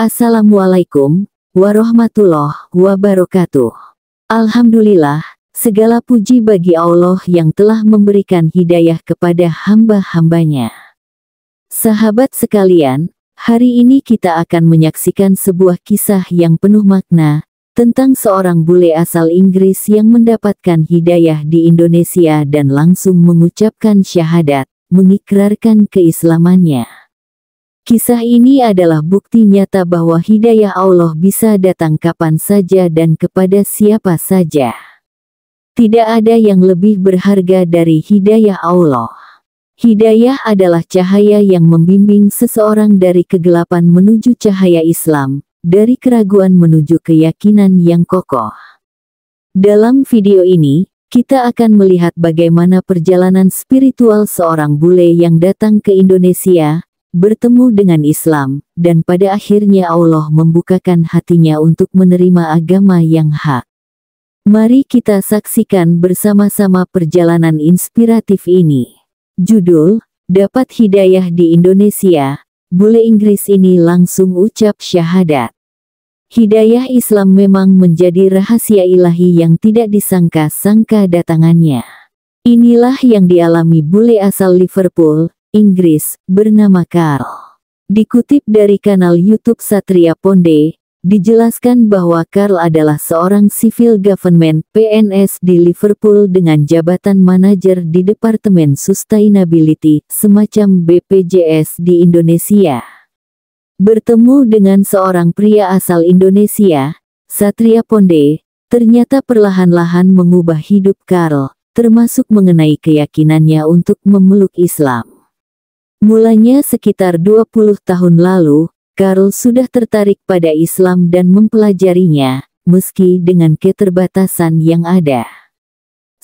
Assalamualaikum warahmatullahi wabarakatuh. Alhamdulillah, segala puji bagi Allah yang telah memberikan hidayah kepada hamba-hambanya. Sahabat sekalian, hari ini kita akan menyaksikan sebuah kisah yang penuh makna tentang seorang bule asal Inggris yang mendapatkan hidayah di Indonesia dan langsung mengucapkan syahadat, mengikrarkan keislamannya. Kisah ini adalah bukti nyata bahwa hidayah Allah bisa datang kapan saja dan kepada siapa saja. Tidak ada yang lebih berharga dari hidayah Allah. Hidayah adalah cahaya yang membimbing seseorang dari kegelapan menuju cahaya Islam, dari keraguan menuju keyakinan yang kokoh. Dalam video ini, kita akan melihat bagaimana perjalanan spiritual seorang bule yang datang ke Indonesia, bertemu dengan Islam, dan pada akhirnya Allah membukakan hatinya untuk menerima agama yang hak. Mari kita saksikan bersama-sama perjalanan inspiratif ini. Judul, Dapat Hidayah di Indonesia, Bule Inggris ini langsung ucap syahadat. Hidayah Islam memang menjadi rahasia ilahi yang tidak disangka-sangka datangannya. Inilah yang dialami bule asal Liverpool, Inggris, bernama Carl, Dikutip dari kanal YouTube Satria Ponde, dijelaskan bahwa Carl adalah seorang civil government PNS di Liverpool dengan jabatan manajer di Departemen Sustainability, semacam BPJS di Indonesia. Bertemu dengan seorang pria asal Indonesia, Satria Ponde, ternyata perlahan-lahan mengubah hidup Carl, termasuk mengenai keyakinannya untuk memeluk Islam. Mulanya sekitar 20 tahun lalu, Karl sudah tertarik pada Islam dan mempelajarinya, meski dengan keterbatasan yang ada.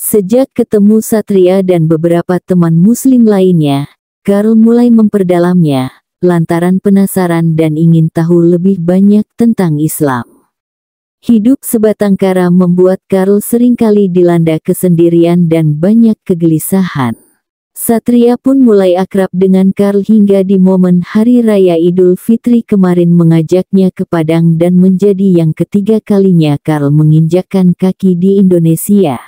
Sejak ketemu Satria dan beberapa teman muslim lainnya, Karl mulai memperdalamnya, lantaran penasaran dan ingin tahu lebih banyak tentang Islam. Hidup sebatang kara membuat Karl seringkali dilanda kesendirian dan banyak kegelisahan. Satria pun mulai akrab dengan Karl hingga di momen Hari Raya Idul Fitri kemarin mengajaknya ke Padang dan menjadi yang ketiga kalinya Karl menginjakan kaki di Indonesia.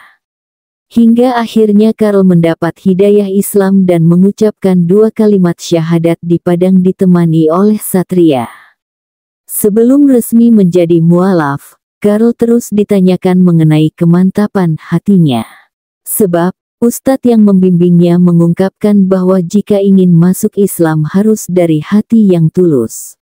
Hingga akhirnya Karl mendapat hidayah Islam dan mengucapkan dua kalimat syahadat di Padang ditemani oleh Satria. Sebelum resmi menjadi mualaf, Karl terus ditanyakan mengenai kemantapan hatinya. Sebab, Ustadz yang membimbingnya mengungkapkan bahwa jika ingin masuk Islam harus dari hati yang tulus.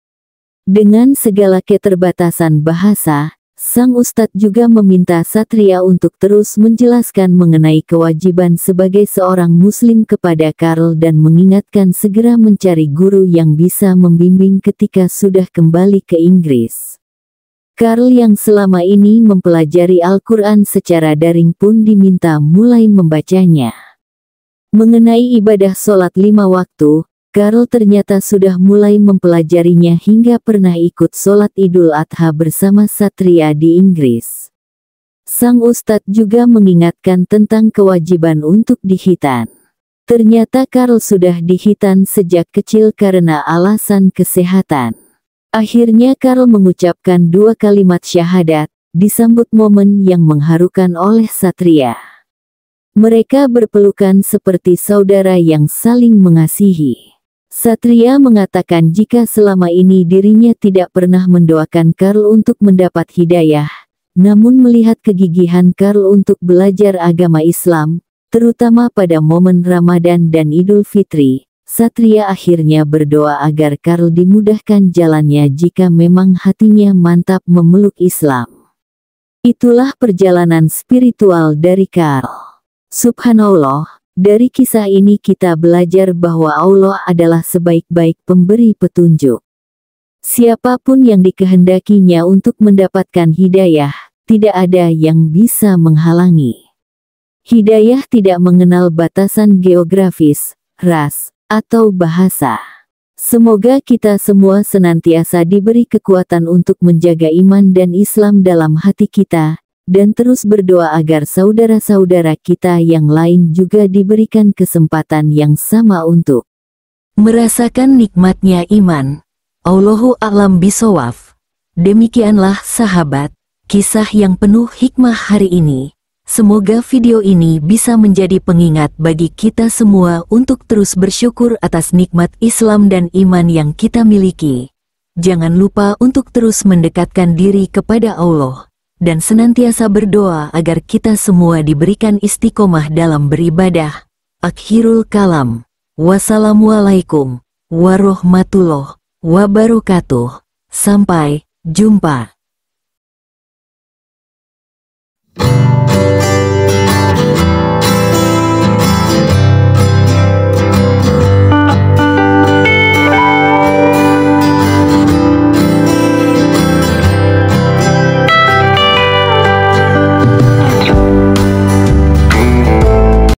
Dengan segala keterbatasan bahasa, sang ustadz juga meminta Satria untuk terus menjelaskan mengenai kewajiban sebagai seorang muslim kepada Karl dan mengingatkan segera mencari guru yang bisa membimbing ketika sudah kembali ke Inggris. Karl yang selama ini mempelajari Al-Quran secara daring pun diminta mulai membacanya. Mengenai ibadah sholat lima waktu, Karl ternyata sudah mulai mempelajarinya hingga pernah ikut sholat idul adha bersama Satria di Inggris. Sang Ustadz juga mengingatkan tentang kewajiban untuk dihitan. Ternyata Karl sudah dihitan sejak kecil karena alasan kesehatan. Akhirnya Karl mengucapkan dua kalimat syahadat, disambut momen yang mengharukan oleh Satria. Mereka berpelukan seperti saudara yang saling mengasihi. Satria mengatakan jika selama ini dirinya tidak pernah mendoakan Karl untuk mendapat hidayah, namun melihat kegigihan Karl untuk belajar agama Islam, terutama pada momen Ramadan dan Idul Fitri, Satria akhirnya berdoa agar Karl dimudahkan jalannya jika memang hatinya mantap memeluk Islam. Itulah perjalanan spiritual dari Karl. Subhanallah, dari kisah ini kita belajar bahwa Allah adalah sebaik-baik pemberi petunjuk. Siapapun yang dikehendakinya untuk mendapatkan hidayah, tidak ada yang bisa menghalangi. Hidayah tidak mengenal batasan geografis, ras, atau bahasa. Semoga kita semua senantiasa diberi kekuatan untuk menjaga iman dan Islam dalam hati kita, dan terus berdoa agar saudara-saudara kita yang lain juga diberikan kesempatan yang sama untuk merasakan nikmatnya iman. Allahu alam bisawaf. Demikianlah sahabat, kisah yang penuh hikmah hari ini. Semoga video ini bisa menjadi pengingat bagi kita semua untuk terus bersyukur atas nikmat Islam dan iman yang kita miliki. Jangan lupa untuk terus mendekatkan diri kepada Allah dan senantiasa berdoa agar kita semua diberikan istiqomah dalam beribadah. Akhirul kalam. Wassalamualaikum warahmatullahi wabarakatuh. Sampai jumpa.